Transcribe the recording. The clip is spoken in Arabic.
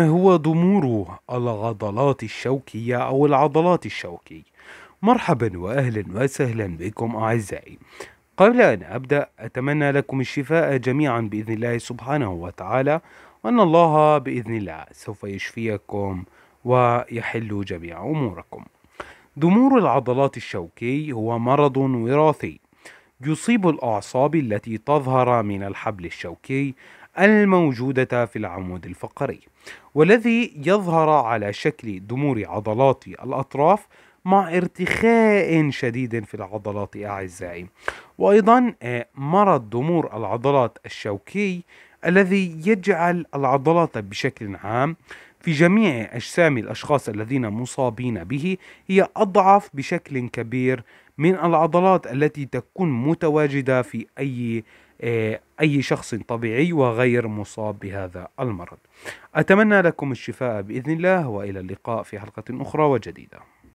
ما هو ضمور العضلات الشوكية أو العضلات الشوكي؟ مرحبا وأهلا وسهلا بكم أعزائي قبل أن أبدأ أتمنى لكم الشفاء جميعا بإذن الله سبحانه وتعالى وأن الله بإذن الله سوف يشفيكم ويحل جميع أموركم ضمور العضلات الشوكي هو مرض وراثي يصيب الأعصاب التي تظهر من الحبل الشوكي الموجودة في العمود الفقري والذي يظهر على شكل دمور عضلات الأطراف مع ارتخاء شديد في العضلات أعزائي وأيضا آه، مرض دمور العضلات الشوكي الذي يجعل العضلات بشكل عام في جميع أجسام الأشخاص الذين مصابين به هي أضعف بشكل كبير من العضلات التي تكون متواجدة في أي آه، أي شخص طبيعي وغير مصاب بهذا المرض أتمنى لكم الشفاء بإذن الله وإلى اللقاء في حلقة أخرى وجديدة